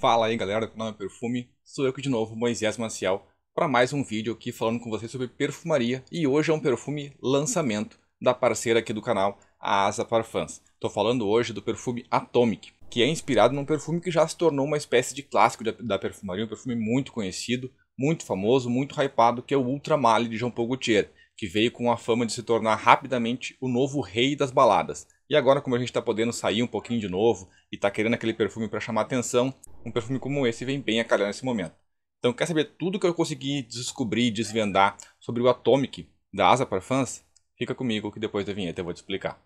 Fala aí galera, meu nome é Perfume, sou eu aqui de novo, Moisés Maciel, para mais um vídeo aqui falando com vocês sobre perfumaria e hoje é um perfume lançamento da parceira aqui do canal, a Asa Parfums. Estou falando hoje do perfume Atomic, que é inspirado num perfume que já se tornou uma espécie de clássico da, da perfumaria, um perfume muito conhecido, muito famoso, muito hypado, que é o Ultra Male de Jean Paul Gaultier, que veio com a fama de se tornar rapidamente o novo rei das baladas. E agora, como a gente está podendo sair um pouquinho de novo e está querendo aquele perfume para chamar atenção, um perfume como esse vem bem a calhar nesse momento. Então, quer saber tudo que eu consegui descobrir e desvendar sobre o Atomic da Asa para Fica comigo que depois da vinheta eu vou te explicar.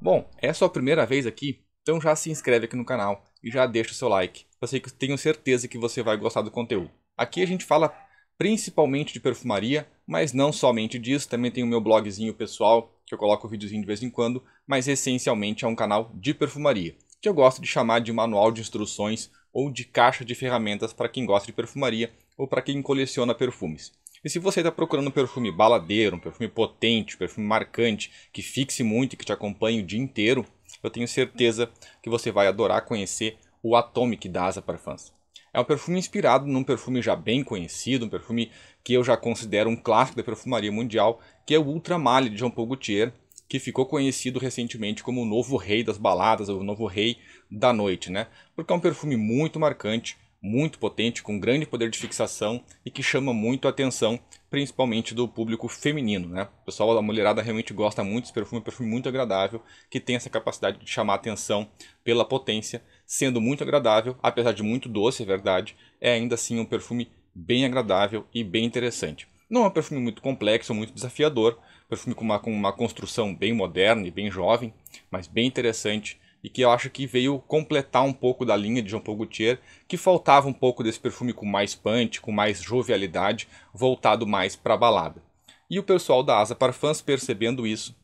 Bom, é a sua primeira vez aqui, então já se inscreve aqui no canal e já deixa o seu like. Eu sei que tenho certeza que você vai gostar do conteúdo. Aqui a gente fala principalmente de perfumaria, mas não somente disso, também tem o meu blogzinho pessoal, que eu coloco o videozinho de vez em quando, mas essencialmente é um canal de perfumaria, que eu gosto de chamar de manual de instruções ou de caixa de ferramentas para quem gosta de perfumaria ou para quem coleciona perfumes. E se você está procurando um perfume baladeiro, um perfume potente, um perfume marcante, que fixe muito e que te acompanhe o dia inteiro, eu tenho certeza que você vai adorar conhecer o Atomic da Asa Parfums. É um perfume inspirado num perfume já bem conhecido, um perfume que eu já considero um clássico da perfumaria mundial, que é o Ultramale de Jean Paul Gaultier, que ficou conhecido recentemente como o novo rei das baladas, ou o novo rei da noite, né? Porque é um perfume muito marcante, muito potente, com grande poder de fixação e que chama muito a atenção, principalmente do público feminino, né? O pessoal, da mulherada realmente gosta muito desse perfume, é um perfume muito agradável, que tem essa capacidade de chamar a atenção pela potência, sendo muito agradável, apesar de muito doce, é verdade, é ainda assim um perfume bem agradável e bem interessante. Não é um perfume muito complexo, muito desafiador, perfume com uma, com uma construção bem moderna e bem jovem, mas bem interessante e que eu acho que veio completar um pouco da linha de Jean Paul Gaultier, que faltava um pouco desse perfume com mais punch, com mais jovialidade, voltado mais para a balada. E o pessoal da Asa Parfums, percebendo isso,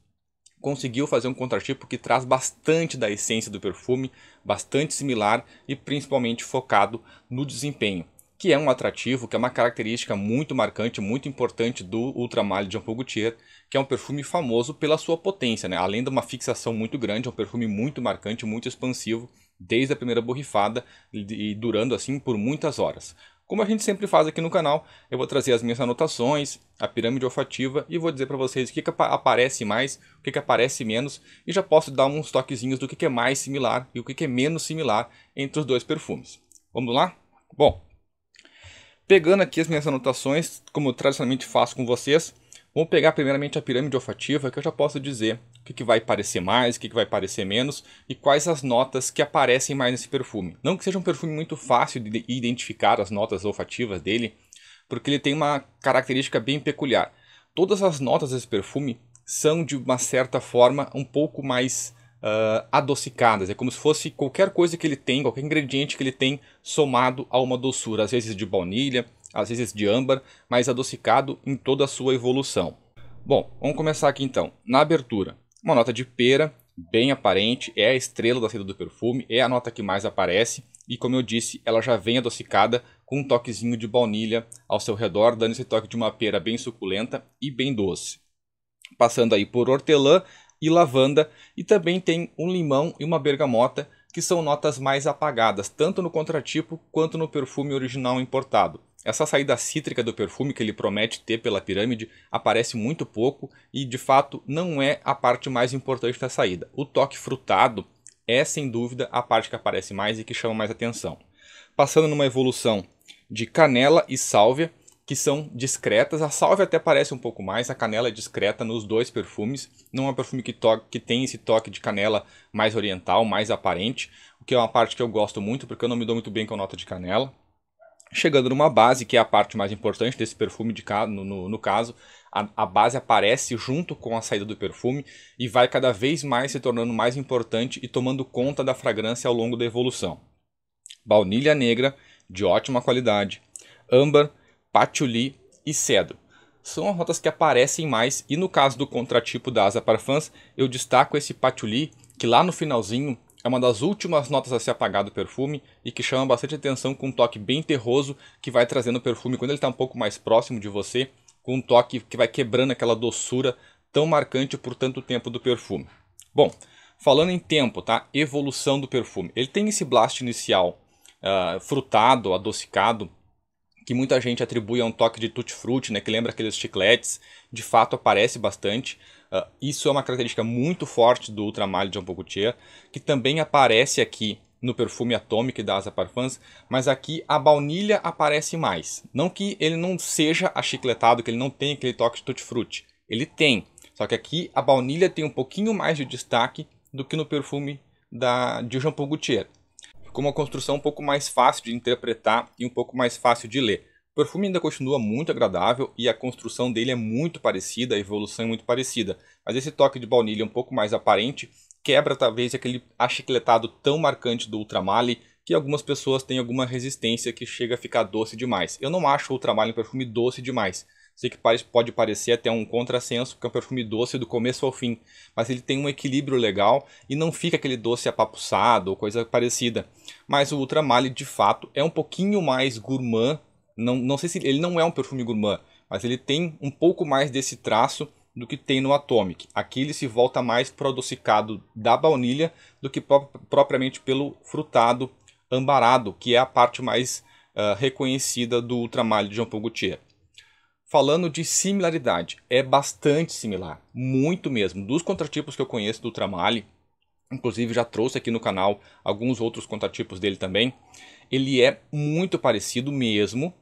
conseguiu fazer um contratipo que traz bastante da essência do perfume, bastante similar e principalmente focado no desempenho que é um atrativo, que é uma característica muito marcante, muito importante do Ultramalho de Jean Gaultier, que é um perfume famoso pela sua potência, né? Além de uma fixação muito grande, é um perfume muito marcante, muito expansivo, desde a primeira borrifada e durando assim por muitas horas. Como a gente sempre faz aqui no canal, eu vou trazer as minhas anotações, a pirâmide olfativa e vou dizer para vocês o que, que aparece mais, o que, que aparece menos e já posso dar uns toquezinhos do que, que é mais similar e o que, que é menos similar entre os dois perfumes. Vamos lá? Bom, Pegando aqui as minhas anotações, como tradicionalmente faço com vocês, vamos pegar primeiramente a pirâmide olfativa, que eu já posso dizer o que, que vai parecer mais, o que, que vai parecer menos e quais as notas que aparecem mais nesse perfume. Não que seja um perfume muito fácil de identificar as notas olfativas dele, porque ele tem uma característica bem peculiar. Todas as notas desse perfume são de uma certa forma um pouco mais uh, adocicadas. É como se fosse qualquer coisa que ele tem, qualquer ingrediente que ele tem somado a uma doçura, às vezes de baunilha, às vezes de âmbar, mas adocicado em toda a sua evolução. Bom, vamos começar aqui então. Na abertura, uma nota de pera, bem aparente, é a estrela da saída do perfume, é a nota que mais aparece e, como eu disse, ela já vem adocicada com um toquezinho de baunilha ao seu redor, dando esse toque de uma pera bem suculenta e bem doce. Passando aí por hortelã, e lavanda, e também tem um limão e uma bergamota, que são notas mais apagadas, tanto no contratipo quanto no perfume original importado. Essa saída cítrica do perfume que ele promete ter pela pirâmide aparece muito pouco e, de fato, não é a parte mais importante da saída. O toque frutado é, sem dúvida, a parte que aparece mais e que chama mais atenção. Passando numa evolução de canela e sálvia, que são discretas. A salve até parece um pouco mais, a canela é discreta nos dois perfumes. Não é um perfume que, que tem esse toque de canela mais oriental, mais aparente, o que é uma parte que eu gosto muito, porque eu não me dou muito bem com a nota de canela. Chegando numa base, que é a parte mais importante desse perfume, de ca... no, no, no caso, a, a base aparece junto com a saída do perfume e vai cada vez mais se tornando mais importante e tomando conta da fragrância ao longo da evolução. Baunilha negra, de ótima qualidade. Âmbar, patchouli e cedro. São as rotas que aparecem mais e no caso do contratipo da asa para fãs, eu destaco esse patchouli que lá no finalzinho é uma das últimas notas a se apagar do perfume e que chama bastante atenção com um toque bem terroso que vai trazendo o perfume quando ele está um pouco mais próximo de você, com um toque que vai quebrando aquela doçura tão marcante por tanto tempo do perfume. Bom, falando em tempo, tá? Evolução do perfume. Ele tem esse blast inicial uh, frutado, adocicado, que muita gente atribui a um toque de tutti-frutti, né, que lembra aqueles chicletes, de fato aparece bastante. Uh, isso é uma característica muito forte do Ultramalho de Jean Gaultier, que também aparece aqui no perfume Atomic da Asa Parfums, mas aqui a baunilha aparece mais. Não que ele não seja achicletado, que ele não tenha aquele toque de tutti-frutti, ele tem. Só que aqui a baunilha tem um pouquinho mais de destaque do que no perfume da, de Jean Paul Gaultier com uma construção um pouco mais fácil de interpretar e um pouco mais fácil de ler. O perfume ainda continua muito agradável e a construção dele é muito parecida, a evolução é muito parecida, mas esse toque de baunilha um pouco mais aparente quebra talvez aquele achicletado tão marcante do Ultramale que algumas pessoas têm alguma resistência que chega a ficar doce demais. Eu não acho o Ultramale um perfume doce demais, Sei que pode parecer até um contrassenso, porque é um perfume doce do começo ao fim, mas ele tem um equilíbrio legal e não fica aquele doce apapuçado ou coisa parecida. Mas o Ultramale, de fato, é um pouquinho mais gourmand. Não, não sei se ele não é um perfume gourmand, mas ele tem um pouco mais desse traço do que tem no Atomic. Aqui ele se volta mais para o adocicado da baunilha do que pro propriamente pelo frutado ambarado, que é a parte mais uh, reconhecida do ultramalho de Jean Paul Gaultier. Falando de similaridade, é bastante similar, muito mesmo. Dos contratipos que eu conheço do Tramali, inclusive já trouxe aqui no canal alguns outros contratipos dele também, ele é muito parecido mesmo,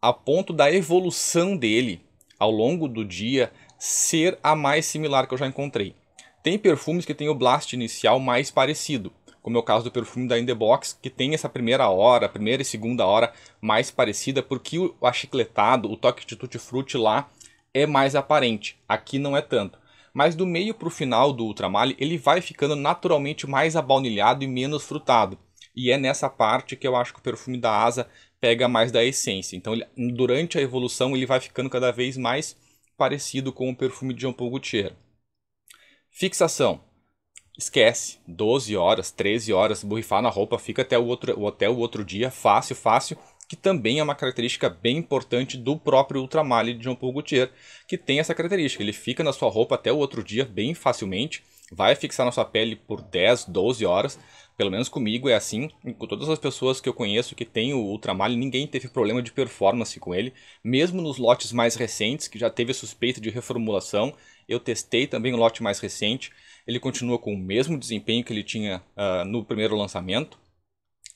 a ponto da evolução dele ao longo do dia ser a mais similar que eu já encontrei. Tem perfumes que tem o blast inicial mais parecido, como é o caso do perfume da In The Box, que tem essa primeira hora, primeira e segunda hora mais parecida, porque o achicletado, o toque de tutti-frutti lá é mais aparente, aqui não é tanto. Mas do meio para o final do Ultramale, ele vai ficando naturalmente mais abaunilhado e menos frutado. E é nessa parte que eu acho que o perfume da asa pega mais da essência. Então, ele, durante a evolução, ele vai ficando cada vez mais parecido com o perfume de Jean Paul Gaultier. Fixação esquece. 12 horas, 13 horas, borrifar na roupa, fica até o outro, até o outro dia, fácil, fácil. Que também é uma característica bem importante do próprio Ultramale de Jean Paul Gaultier, que tem essa característica. Ele fica na sua roupa até o outro dia bem facilmente, vai fixar na sua pele por 10, 12 horas. Pelo menos comigo é assim, com todas as pessoas que eu conheço que tem o Ultramale, ninguém teve problema de performance com ele. Mesmo nos lotes mais recentes, que já teve suspeita de reformulação, eu testei também o um lote mais recente ele continua com o mesmo desempenho que ele tinha uh, no primeiro lançamento.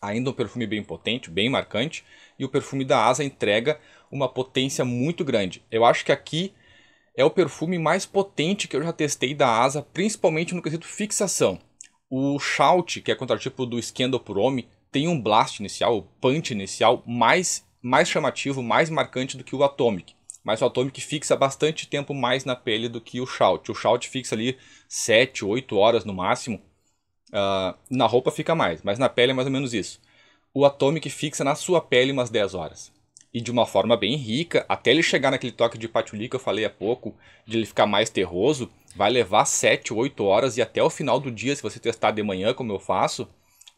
Ainda um perfume bem potente, bem marcante. E o perfume da Asa entrega uma potência muito grande. Eu acho que aqui é o perfume mais potente que eu já testei da Asa, principalmente no quesito fixação. O Shout, que é contratipo do Scandal por Homem, tem um blast inicial, o punch inicial mais mais chamativo, mais marcante do que o Atomic mas o Atomic fixa bastante tempo mais na pele do que o Shout. O Shout fixa ali 7, 8 horas no máximo. Uh, na roupa fica mais, mas na pele é mais ou menos isso. O Atomic fixa na sua pele umas 10 horas. E de uma forma bem rica, até ele chegar naquele toque de patchouli que eu falei há pouco, de ele ficar mais terroso, vai levar 7, 8 horas e até o final do dia, se você testar de manhã, como eu faço,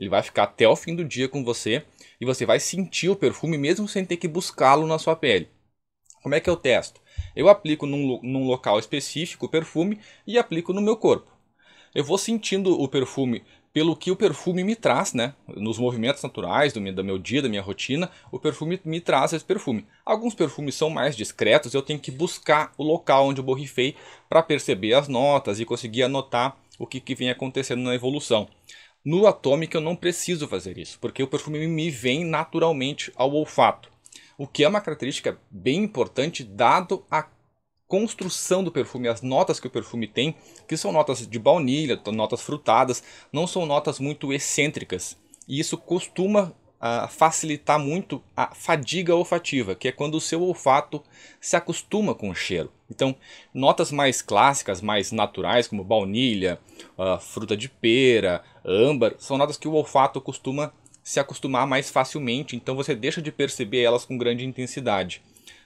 ele vai ficar até o fim do dia com você e você vai sentir o perfume mesmo sem ter que buscá-lo na sua pele. Como é que eu testo? Eu aplico num, num local específico o perfume e aplico no meu corpo. Eu vou sentindo o perfume pelo que o perfume me traz, né? Nos movimentos naturais do meu, do meu, dia, da minha rotina, o perfume me traz esse perfume. Alguns perfumes são mais discretos, eu tenho que buscar o local onde eu borrifei para perceber as notas e conseguir anotar o que, que vem acontecendo na evolução. No Atomic eu não preciso fazer isso, porque o perfume me vem naturalmente ao olfato o que é uma característica bem importante dado a construção do perfume, as notas que o perfume tem, que são notas de baunilha, notas frutadas, não são notas muito excêntricas. E isso costuma uh, facilitar muito a fadiga olfativa, que é quando o seu olfato se acostuma com o cheiro. Então, notas mais clássicas, mais naturais, como baunilha, uh, fruta de pera, âmbar, são notas que o olfato costuma se acostumar mais facilmente, então você deixa de perceber elas com grande intensidade.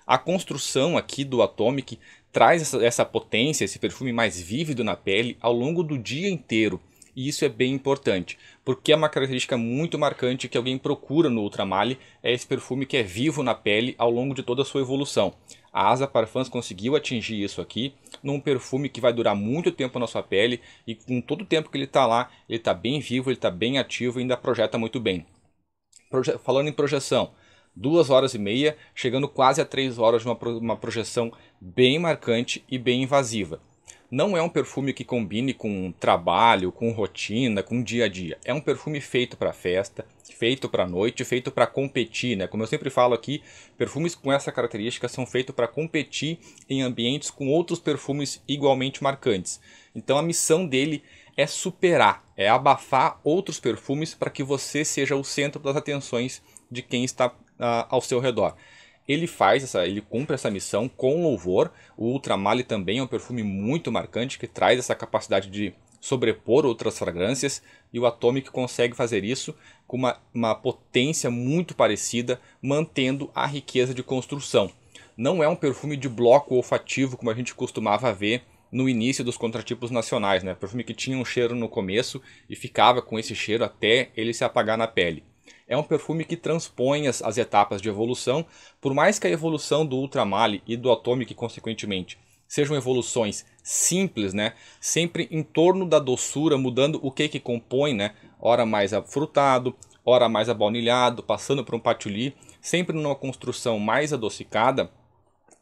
A construção aqui do Atomic traz essa, essa potência, esse perfume mais vívido na pele ao longo do dia inteiro. E isso é bem importante, porque é uma característica muito marcante que alguém procura no Ultramale é esse perfume que é vivo na pele ao longo de toda a sua evolução. A Asa para Fãs conseguiu atingir isso aqui num perfume que vai durar muito tempo na sua pele e com todo o tempo que ele está lá, ele está bem vivo, ele está bem ativo e ainda projeta muito bem. Proje falando em projeção, duas horas e meia, chegando quase a três horas de uma, pro uma projeção bem marcante e bem invasiva. Não é um perfume que combine com trabalho, com rotina, com dia a dia. É um perfume feito para festa, feito para noite, feito para competir, né? Como eu sempre falo aqui, perfumes com essa característica são feitos para competir em ambientes com outros perfumes igualmente marcantes. Então a missão dele é superar, é abafar outros perfumes para que você seja o centro das atenções de quem está ah, ao seu redor. Ele faz essa, ele cumpre essa missão com louvor. O Ultramale também é um perfume muito marcante que traz essa capacidade de sobrepor outras fragrâncias e o Atomic consegue fazer isso com uma, uma potência muito parecida, mantendo a riqueza de construção. Não é um perfume de bloco olfativo como a gente costumava ver no início dos contratipos nacionais, né? Perfume que tinha um cheiro no começo e ficava com esse cheiro até ele se apagar na pele. É um perfume que transpõe as, as etapas de evolução, por mais que a evolução do Ultramale e do Atomic, consequentemente, sejam evoluções simples, né? Sempre em torno da doçura, mudando o que que compõe, né? Ora mais afrutado, ora mais abaunilhado, passando por um patchouli, sempre numa construção mais adocicada,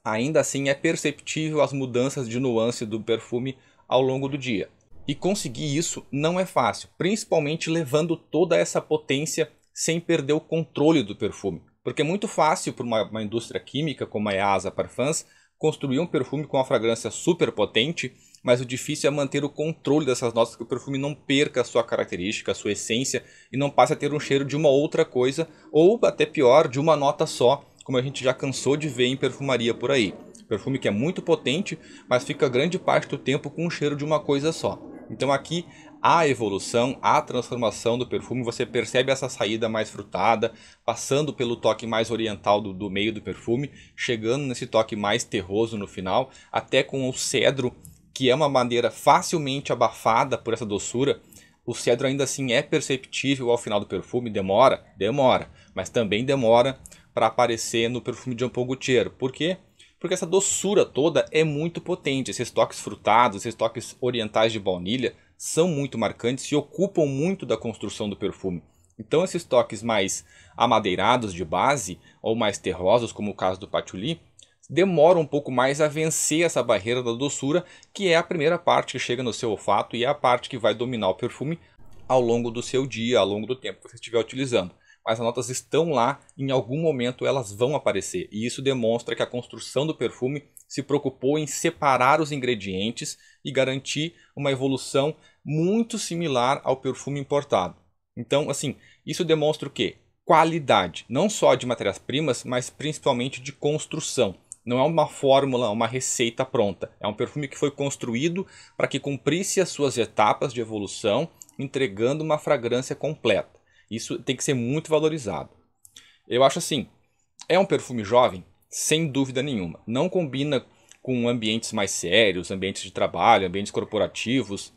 ainda assim é perceptível as mudanças de nuance do perfume ao longo do dia. E conseguir isso não é fácil, principalmente levando toda essa potência sem perder o controle do perfume. Porque é muito fácil para uma, uma indústria química como a EASA Parfums construir um perfume com uma fragrância super potente, mas o difícil é manter o controle dessas notas, que o perfume não perca a sua característica, a sua essência e não passe a ter um cheiro de uma outra coisa, ou até pior, de uma nota só, como a gente já cansou de ver em perfumaria por aí. Perfume que é muito potente, mas fica grande parte do tempo com o cheiro de uma coisa só. Então aqui a evolução, a transformação do perfume, você percebe essa saída mais frutada, passando pelo toque mais oriental do, do meio do perfume, chegando nesse toque mais terroso no final, até com o cedro, que é uma madeira facilmente abafada por essa doçura, o cedro ainda assim é perceptível ao final do perfume, demora? Demora, mas também demora para aparecer no perfume de Jampon Paul Por quê? Porque essa doçura toda é muito potente. Esses toques frutados, esses toques orientais de baunilha são muito marcantes e ocupam muito da construção do perfume. Então esses toques mais amadeirados de base ou mais terrosos, como o caso do patchouli, demoram um pouco mais a vencer essa barreira da doçura, que é a primeira parte que chega no seu olfato e é a parte que vai dominar o perfume ao longo do seu dia, ao longo do tempo que você estiver utilizando. Mas as notas estão lá, em algum momento elas vão aparecer, e isso demonstra que a construção do perfume se preocupou em separar os ingredientes e garantir uma evolução muito similar ao perfume importado. Então, assim, isso demonstra o quê? Qualidade, não só de matérias-primas, mas principalmente de construção. Não é uma fórmula, uma receita pronta. É um perfume que foi construído para que cumprisse as suas etapas de evolução, entregando uma fragrância completa. Isso tem que ser muito valorizado. Eu acho assim, é um perfume jovem? sem dúvida nenhuma. Não combina com ambientes mais sérios, ambientes de trabalho, ambientes corporativos.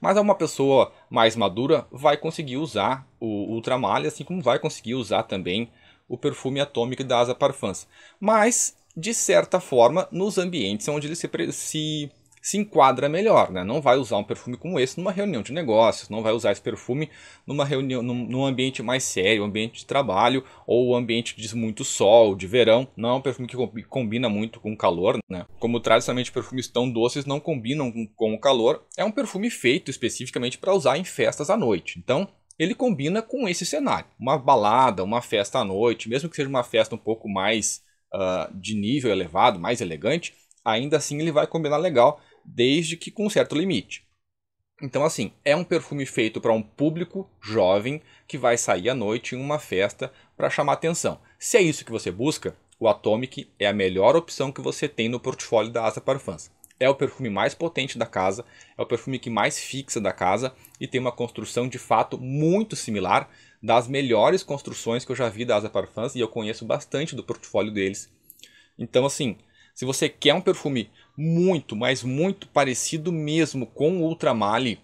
Mas é uma pessoa mais madura vai conseguir usar o Ultramalha, assim como vai conseguir usar também o perfume atômico da Asa Parfums. Mas, de certa forma, nos ambientes onde ele se, se se enquadra melhor, né? Não vai usar um perfume como esse numa reunião de negócios, não vai usar esse perfume numa reunião, num, num ambiente mais sério, ambiente de trabalho ou um ambiente de muito sol, de verão. Não é um perfume que combina muito com calor, né? Como tradicionalmente perfumes tão doces não combinam com, com o calor, é um perfume feito especificamente para usar em festas à noite. Então, ele combina com esse cenário. Uma balada, uma festa à noite, mesmo que seja uma festa um pouco mais uh, de nível elevado, mais elegante, ainda assim ele vai combinar legal desde que com um certo limite. Então, assim, é um perfume feito para um público jovem que vai sair à noite em uma festa para chamar atenção. Se é isso que você busca, o Atomic é a melhor opção que você tem no portfólio da Asa Parfums. É o perfume mais potente da casa, é o perfume que mais fixa da casa e tem uma construção de fato muito similar das melhores construções que eu já vi da Asa Parfums e eu conheço bastante do portfólio deles. Então, assim, se você quer um perfume muito, mas muito parecido mesmo com o Ultramale,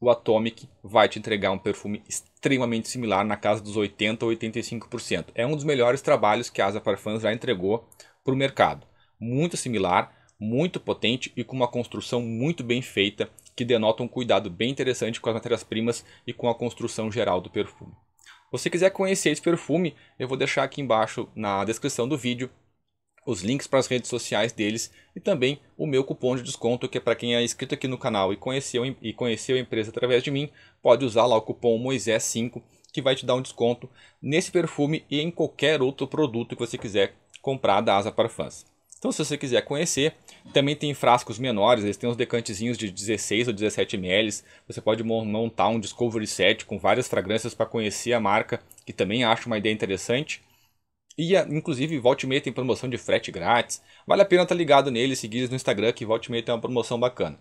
o Atomic vai te entregar um perfume extremamente similar, na casa dos 80% a 85%. É um dos melhores trabalhos que a Asa Parfums já entregou para o mercado. Muito similar, muito potente e com uma construção muito bem feita, que denota um cuidado bem interessante com as matérias-primas e com a construção geral do perfume. Se você quiser conhecer esse perfume, eu vou deixar aqui embaixo na descrição do vídeo os links para as redes sociais deles e também o meu cupom de desconto, que é para quem é inscrito aqui no canal e conheceu, e conheceu a empresa através de mim, pode usar lá o cupom Moisés5, que vai te dar um desconto nesse perfume e em qualquer outro produto que você quiser comprar da Asa Parfums. Então, se você quiser conhecer, também tem frascos menores, eles têm uns decantezinhos de 16 ou 17 ml. Você pode montar um Discovery Set com várias fragrâncias para conhecer a marca, que também acho uma ideia interessante. E é, inclusive, volte e meia tem promoção de frete grátis. Vale a pena estar tá ligado nele, seguir eles no Instagram, que volte e meia tem uma promoção bacana.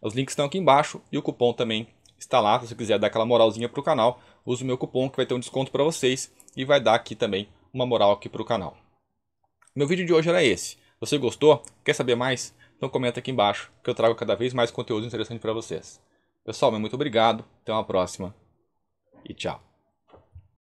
Os links estão aqui embaixo e o cupom também está lá. Se você quiser dar aquela moralzinha para o canal, use o meu cupom que vai ter um desconto para vocês e vai dar aqui também uma moral aqui para o canal. Meu vídeo de hoje era esse. Você gostou? Quer saber mais? Então comenta aqui embaixo que eu trago cada vez mais conteúdo interessante para vocês. Pessoal, muito obrigado. Até uma próxima e tchau.